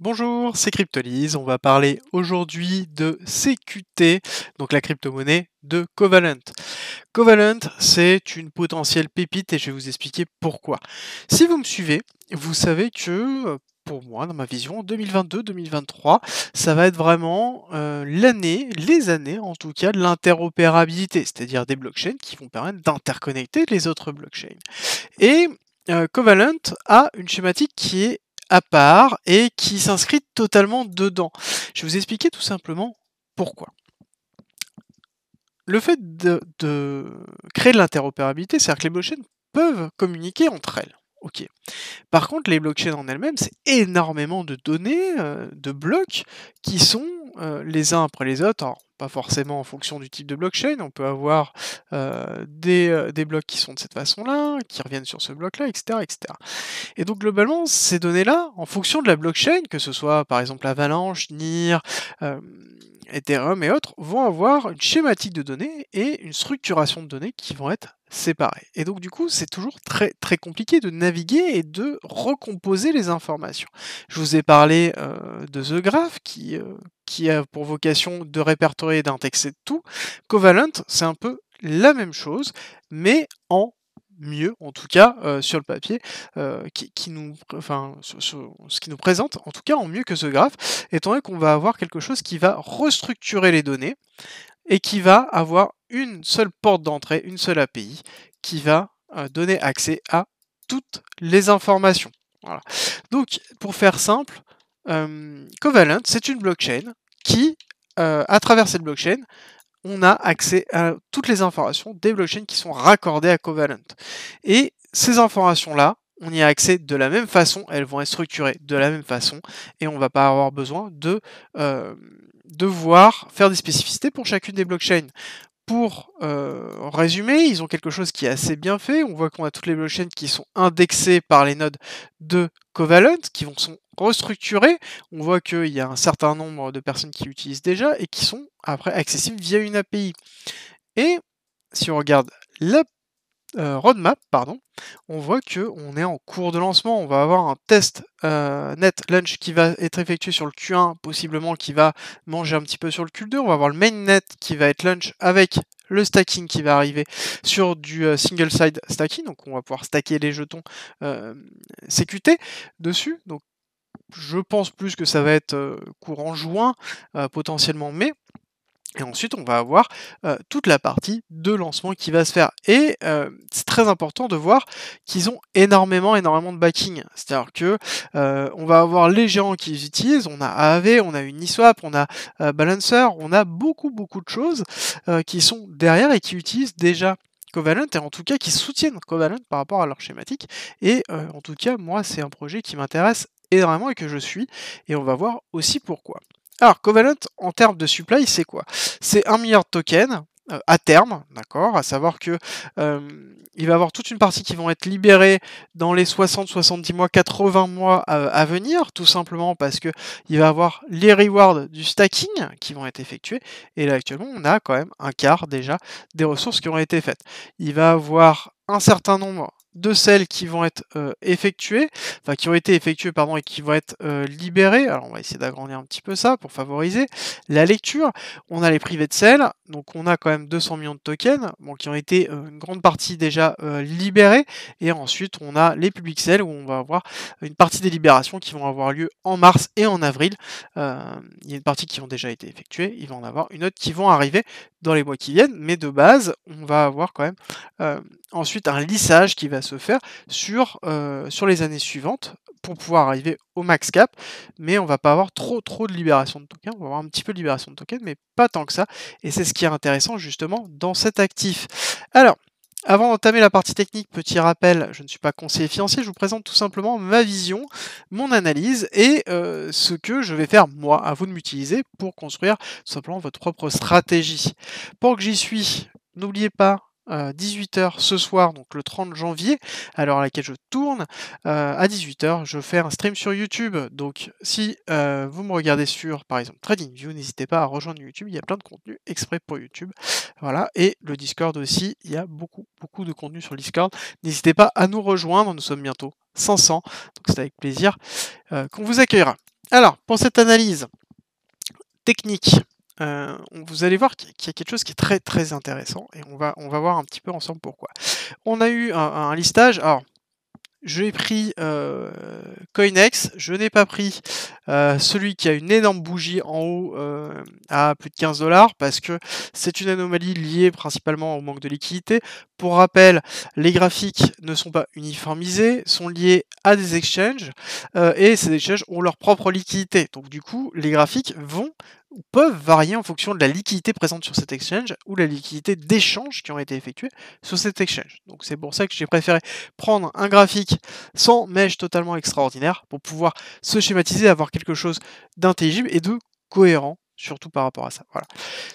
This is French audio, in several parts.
Bonjour, c'est Cryptolise. On va parler aujourd'hui de CQT, donc la crypto-monnaie de Covalent. Covalent, c'est une potentielle pépite et je vais vous expliquer pourquoi. Si vous me suivez, vous savez que pour moi, dans ma vision, 2022-2023, ça va être vraiment euh, l'année, les années en tout cas, de l'interopérabilité, c'est-à-dire des blockchains qui vont permettre d'interconnecter les autres blockchains. Et euh, Covalent a une schématique qui est à part et qui s'inscrit totalement dedans. Je vais vous expliquer tout simplement pourquoi. Le fait de, créer de l'interopérabilité, c'est-à-dire que les blockchains peuvent communiquer entre elles. Ok. Par contre, les blockchains en elles-mêmes, c'est énormément de données, euh, de blocs qui sont euh, les uns après les autres. pas forcément en fonction du type de blockchain, on peut avoir euh, des, blocs qui sont de cette façon-là, qui reviennent sur ce bloc-là, etc., etc. Et donc globalement, ces données-là, en fonction de la blockchain, que ce soit par exemple Avalanche, NIR, Ethereum et autres, vont avoir une schématique de données et une structuration de données qui vont être pareil. Et donc du coup, c'est toujours très très compliqué de naviguer et de recomposer les informations. Je vous ai parlé euh, de The Graph qui, euh, qui a pour vocation de répertorier et d'indexer tout. Covalent, c'est un peu la même chose, mais en mieux, en tout cas euh, sur le papier, qui, nous, enfin, ce, qui nous présente, en tout cas en mieux que The Graph, étant donné qu'on va avoir quelque chose qui va restructurer les données, et qui va avoir une seule porte d'entrée, une seule API, qui va euh, donner accès à toutes les informations. Voilà. Donc, pour faire simple, euh, Covalent, c'est une blockchain qui, euh, à travers cette blockchain, on a accès à toutes les informations des blockchains qui sont raccordées à Covalent. Et ces informations-là, on y a accès de la même façon, elles vont être structurées de la même façon, et on ne va pas avoir besoin de, devoir faire des spécificités pour chacune des blockchains. Pour euh, résumer, ils ont quelque chose qui est assez bien fait. On voit qu'on a toutes les blockchains qui sont indexées par les nodes de Covalent, qui vont, sont restructurées. On voit qu'il y a un certain nombre de personnes qui l'utilisent déjà et qui sont après accessibles via une API. Et si on regarde la euh, roadmap, pardon, on voit qu'on est en cours de lancement. On va avoir un test euh, net launch qui va être effectué sur le Q1, possiblement qui va manger un petit peu sur le Q2. On va avoir le main net qui va être launch avec le stacking qui va arriver sur du euh, single side stacking, donc on va pouvoir stacker les jetons euh, dessus. Donc je pense plus que ça va être courant juin, potentiellement mai. Et ensuite, on va avoir euh, toute la partie de lancement qui va se faire. Et euh, c'est très important de voir qu'ils ont énormément, énormément de backing. C'est-à-dire que euh, on va avoir les géants qu'ils utilisent, on a AAV, on a Uniswap, on a Balancer, on a beaucoup, beaucoup de choses qui sont derrière et qui utilisent déjà Covalent et en tout cas qui soutiennent Covalent par rapport à leur schématique. Et en tout cas, moi, c'est un projet qui m'intéresse énormément et que je suis. Et on va voir aussi pourquoi. Alors, Covalent, en termes de supply, c'est quoi C'est un milliard de tokens euh, à terme, d'accord À savoir que euh, il va y avoir toute une partie qui vont être libérées dans les 60, 70 mois, 80 mois euh, à, venir, tout simplement parce que il va y avoir les rewards du stacking qui vont être effectués. Et là, actuellement, on a quand même un quart déjà des ressources qui ont été faites. Il va y avoir un certain nombre de celles qui vont être euh, effectuées, enfin qui ont été effectuées pardon et qui vont être euh, libérées. Alors on va essayer d'agrandir un petit peu ça pour favoriser la lecture. On a les privés de celles. Donc on a quand même 200 millions de tokens, qui ont été euh, une grande partie déjà euh, libérés. Et ensuite on a les public sales où on va avoir une partie des libérations qui vont avoir lieu en mars et en avril. Euh, il y a une partie qui ont déjà été effectuées, il va en avoir une autre qui vont arriver dans les mois qui viennent. Mais de base, on va avoir quand même ensuite un lissage qui va se faire sur, sur les années suivantes pour pouvoir arriver au max cap, mais on va pas avoir trop trop de libération de tokens, on va avoir un petit peu de libération de tokens, mais pas tant que ça, et c'est ce qui est intéressant justement dans cet actif. Alors, avant d'entamer la partie technique, petit rappel, je ne suis pas conseiller financier, je vous présente tout simplement ma vision, mon analyse et euh, ce que je vais faire moi, à vous de m'utiliser pour construire tout simplement votre propre stratégie. Pour que j'y suis, n'oubliez pas 18h euh, ce soir, donc le 30 janvier, à l'heure à laquelle je tourne, euh, à 18h, je fais un stream sur YouTube. Donc si euh, vous me regardez sur, par exemple, TradingView, n'hésitez pas à rejoindre YouTube, il y a plein de contenu exprès pour YouTube. Voilà, et le Discord aussi, il y a beaucoup, beaucoup de contenu sur le Discord. N'hésitez pas à nous rejoindre, nous sommes bientôt 500, donc c'est avec plaisir qu'on vous accueillera. Alors, pour cette analyse technique, euh, vous allez voir qu'il y a quelque chose qui est très très intéressant et on va, on va voir un petit peu ensemble pourquoi. On a eu un, listage. Alors, j'ai pris euh, CoinEx, je n'ai pas pris euh, celui qui a une énorme bougie en haut à plus de 15 dollars parce que c'est une anomalie liée principalement au manque de liquidité. Pour rappel, les graphiques ne sont pas uniformisés, sont liés à des exchanges et ces exchanges ont leur propre liquidité. Donc du coup, les graphiques vont peuvent varier en fonction de la liquidité présente sur cet exchange ou la liquidité d'échanges qui ont été effectués sur cet exchange. Donc c'est pour ça que j'ai préféré prendre un graphique sans mèche totalement extraordinaire pour pouvoir se schématiser, avoir quelque chose d'intelligible et de cohérent surtout par rapport à ça. Voilà.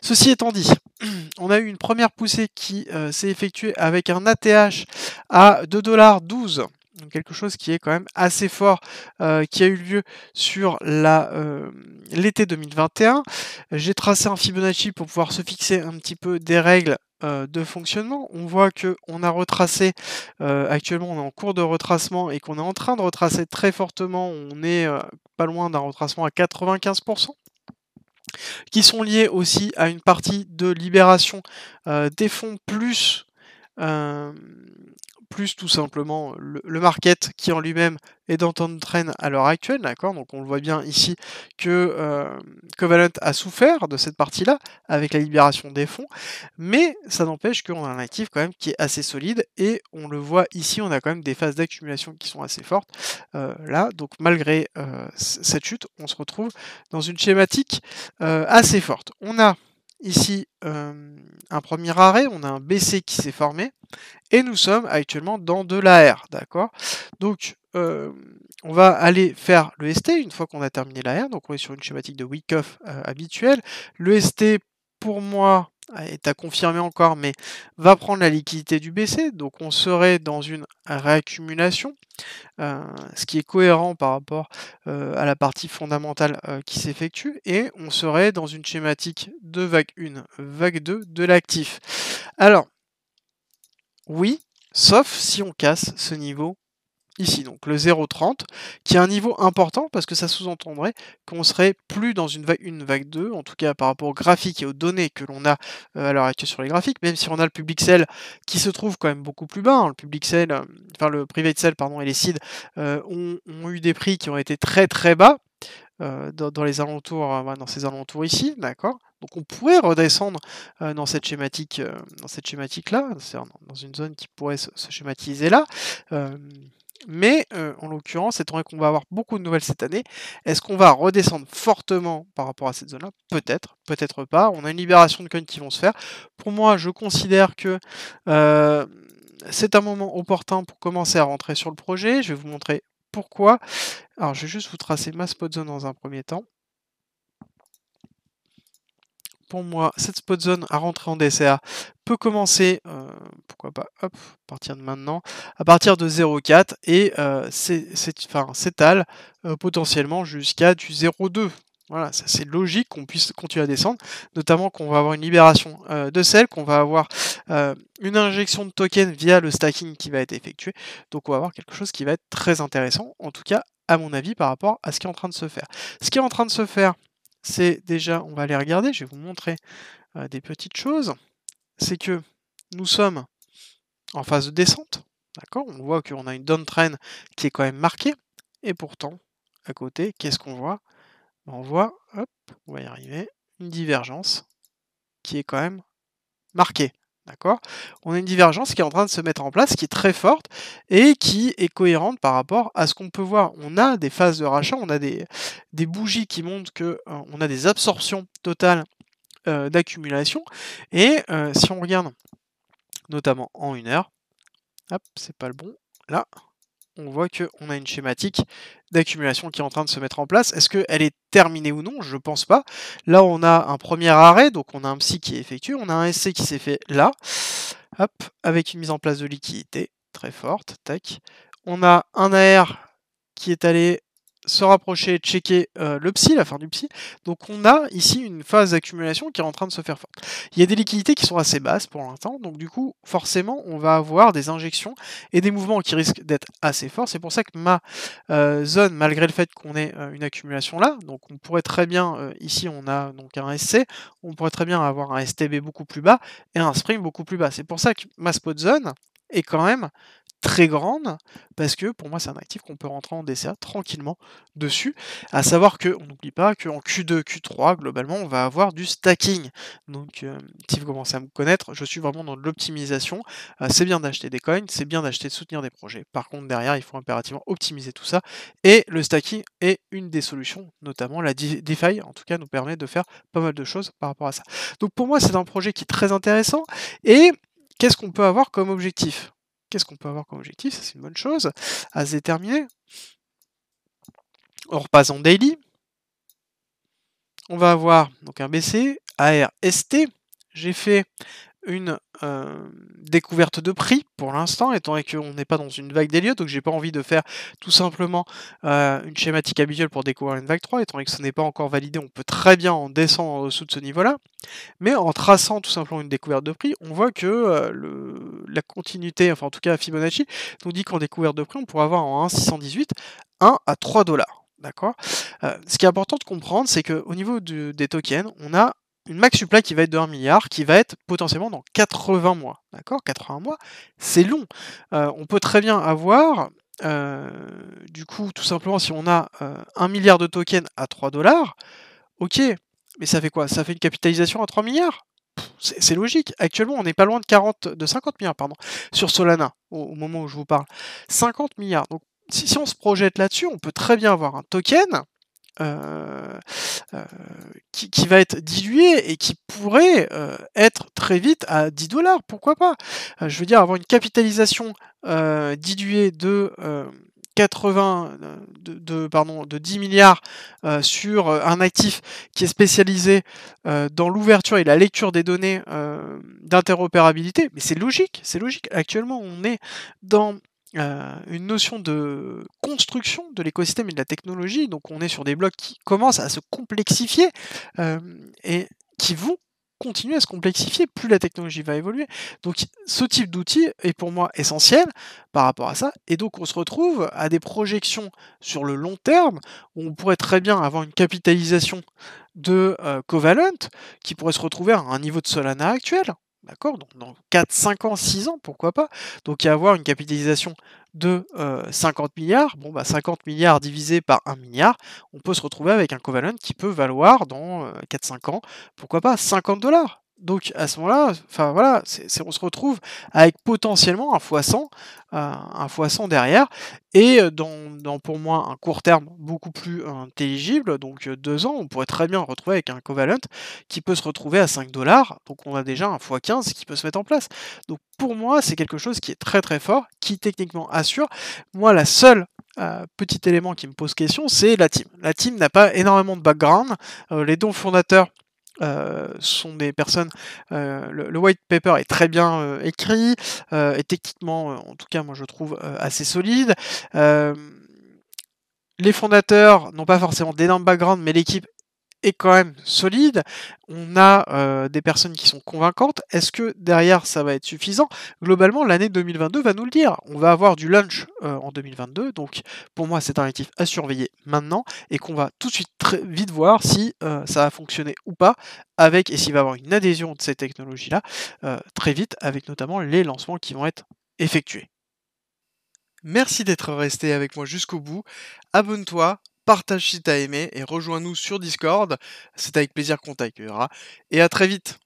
Ceci étant dit, on a eu une première poussée qui euh, s'est effectuée avec un ATH à 2,12$ quelque chose qui est quand même assez fort, qui a eu lieu sur l'été 2021. J'ai tracé un Fibonacci pour pouvoir se fixer un petit peu des règles de fonctionnement. On voit qu'on a retracé, actuellement on est en cours de retracement et qu'on est en train de retracer très fortement, on est pas loin d'un retracement à 95% qui sont liés aussi à une partie de libération des fonds plus plus tout simplement le, market qui en lui-même est dans de traîne à l'heure actuelle, d'accord Donc on le voit bien ici que Covalent a souffert de cette partie-là avec la libération des fonds, mais ça n'empêche qu'on a un actif quand même qui est assez solide et on le voit ici, on a quand même des phases d'accumulation qui sont assez fortes là, donc malgré cette chute, on se retrouve dans une schématique assez forte. On a ici euh, un premier arrêt, on a un BC qui s'est formé, et nous sommes actuellement dans de l'AR, d'accord Donc, euh, on va aller faire le ST une fois qu'on a terminé l'AR, donc on est sur une schématique de week-off euh, habituelle. Le ST, pour moi, ah, et à confirmé encore, mais va prendre la liquidité du BC, donc on serait dans une réaccumulation, euh, ce qui est cohérent par rapport euh, à la partie fondamentale euh, qui s'effectue, et on serait dans une schématique de vague 1, vague 2 de l'actif. Alors, oui, sauf si on casse ce niveau ici, donc le 0,30, qui est un niveau important parce que ça sous-entendrait qu'on serait plus dans une vague, une vague 2, en tout cas par rapport aux graphiques et aux données que l'on a euh, à l'heure actuelle sur les graphiques, même si on a le public cell qui se trouve quand même beaucoup plus bas, hein. le public cell, euh, enfin le private cell, pardon, et les seeds euh, ont, eu des prix qui ont été très très bas, dans, les alentours, dans ces alentours ici, d'accord Donc on pourrait redescendre dans cette schématique, dans cette schématique là, dans une zone qui pourrait se schématiser là. Mais euh, en l'occurrence, étant donné qu'on va avoir beaucoup de nouvelles cette année, est-ce qu'on va redescendre fortement par rapport à cette zone-là Peut-être, peut-être pas. On a une libération de coins qui vont se faire. Pour moi, je considère que euh, c'est un moment opportun pour commencer à rentrer sur le projet. Je vais vous montrer pourquoi. Alors, je vais juste vous tracer ma spot zone dans un premier temps pour moi, cette spot zone à rentrer en DCA peut commencer euh, pourquoi pas, hop, à partir de maintenant, à partir de 0,4 et euh, enfin, s'étale euh, potentiellement jusqu'à du 0,2. Voilà, c'est logique qu'on puisse continuer à descendre, notamment qu'on va avoir une libération euh, de sel, qu'on va avoir une injection de token via le stacking qui va être effectué. Donc on va avoir quelque chose qui va être très intéressant, en tout cas à mon avis par rapport à ce qui est en train de se faire. Ce qui est en train de se faire, c'est déjà, on va aller regarder, je vais vous montrer des petites choses, c'est que nous sommes en phase de descente. D'accord On voit qu'on a une downtrend qui est quand même marquée. Et pourtant, à côté, qu'est-ce qu'on voit ben, On voit, hop, on va y arriver, une divergence qui est quand même marquée. D'accord On a une divergence qui est en train de se mettre en place, qui est très forte et qui est cohérente par rapport à ce qu'on peut voir. On a des phases de rachat, on a des, bougies qui montrent qu'on euh, on a des absorptions totales euh, d'accumulation. Et euh, si on regarde notamment en une heure. Hop, c'est pas le bon. Là, on voit qu'on a une schématique d'accumulation qui est en train de se mettre en place. Est-ce qu'elle est terminée ou non Je ne pense pas. Là, on a un premier arrêt, donc on a un psy qui est effectué, on a un essai qui s'est fait là, hop, avec une mise en place de liquidité très forte, tac. On a un AR qui est allé se rapprocher, checker euh, le psy, la fin du psy. Donc on a ici une phase d'accumulation qui est en train de se faire forte. Il y a des liquidités qui sont assez basses pour l'instant, donc du coup forcément on va avoir des injections et des mouvements qui risquent d'être assez forts. C'est pour ça que ma euh, zone, malgré le fait qu'on ait euh, une accumulation là, donc on pourrait très bien, ici on a donc un SC, on pourrait très bien avoir un STB beaucoup plus bas et un spring beaucoup plus bas. C'est pour ça que ma spot zone est quand même très grande, parce que pour moi c'est un actif qu'on peut rentrer en DCA tranquillement dessus. À savoir que, on n'oublie pas qu'en Q2, Q3, globalement, on va avoir du stacking. Donc si euh, vous commencez à me connaître, je suis vraiment dans de l'optimisation. Euh, c'est bien d'acheter des coins, c'est bien d'acheter de soutenir des projets. Par contre, derrière, il faut impérativement optimiser tout ça. Et le stacking est une des solutions, notamment la DeFi, en tout cas, nous permet de faire pas mal de choses par rapport à ça. Donc pour moi, c'est un projet qui est très intéressant. Et qu'est-ce qu'on peut avoir comme objectif qu'est-ce qu'on peut avoir comme objectif, ça c'est une bonne chose à se déterminer. On repasse en daily. On va avoir donc un BC, AR, ST. J'ai fait une euh, découverte de prix pour l'instant, étant donné qu'on n'est pas dans une vague lieux, donc j'ai pas envie de faire tout simplement euh, une schématique habituelle pour découvrir une vague 3, étant donné que ce n'est pas encore validé, on peut très bien en descendre en dessous de ce niveau-là, mais en traçant tout simplement une découverte de prix, on voit que euh, la continuité, enfin en tout cas Fibonacci, nous dit qu'en découverte de prix, on pourrait avoir en 1,618 1 à 3 dollars. D'accord Ce qui est important de comprendre, c'est qu'au niveau des tokens, on a une max supply qui va être de 1 milliard, qui va être potentiellement dans 80 mois. D'accord 80 mois, c'est long. Euh, on peut très bien avoir, euh, du coup, tout simplement, si on a 1 euh, milliard de tokens à 3 dollars, ok, mais ça fait quoi Ça fait une capitalisation à 3 milliards c'est logique. Actuellement, on n'est pas loin de 40, de 50 milliards, pardon, sur Solana, au, moment où je vous parle. 50 milliards. Donc, si on se projette là-dessus, on peut très bien avoir un token euh, euh, qui, va être dilué et qui pourrait euh, être très vite à 10 dollars, pourquoi pas Je veux dire, avoir une capitalisation diluée de... 80 de, pardon, de 10 milliards sur un actif qui est spécialisé dans l'ouverture et la lecture des données d'interopérabilité. Mais c'est logique, c'est logique. Actuellement, on est dans euh, une notion de construction de l'écosystème et de la technologie. Donc on est sur des blocs qui commencent à se complexifier euh, et qui vont continuer à se complexifier plus la technologie va évoluer. Donc ce type d'outil est pour moi essentiel par rapport à ça. Et donc on se retrouve à des projections sur le long terme où on pourrait très bien avoir une capitalisation de euh, Covalent qui pourrait se retrouver à un niveau de Solana actuel D'accord Donc dans 4, 5 ans, 6 ans, pourquoi pas Donc il y a avoir une capitalisation de 50 euh, milliards. Bon, bah 50 milliards divisé par 1 milliard, on peut se retrouver avec un covalent qui peut valoir dans 4-5 euh, ans, pourquoi pas 50 dollars donc à ce moment-là, enfin voilà, on se retrouve avec potentiellement un x 100, euh, un x 100 derrière, et euh, dans, pour moi un court terme beaucoup plus intelligible, donc euh, deux ans, on pourrait très bien retrouver avec un covalent qui peut se retrouver à 5 dollars, donc on a déjà un x 15 qui peut se mettre en place. Donc pour moi, c'est quelque chose qui est très très fort, qui techniquement assure. Moi, la seule petit élément qui me pose question, c'est la team. La team n'a pas énormément de background. les dons fondateurs euh, sont des personnes. Euh, le, white paper est très bien euh, écrit, et techniquement, en tout cas, moi je trouve assez solide. les fondateurs n'ont pas forcément d'énorme background, mais l'équipe est quand même solide. On a euh, des personnes qui sont convaincantes. Est-ce que derrière ça va être suffisant Globalement, l'année 2022 va nous le dire. On va avoir du lunch euh, en 2022. Donc pour moi, c'est un actif à surveiller maintenant et qu'on va tout de suite très vite voir si euh, ça va fonctionner ou pas avec et s'il va y avoir une adhésion de ces technologies-là très vite avec notamment les lancements qui vont être effectués. Merci d'être resté avec moi jusqu'au bout. Abonne-toi, partage si t'as aimé et rejoins-nous sur Discord. C'est avec plaisir qu'on t'accueillera. Et à très vite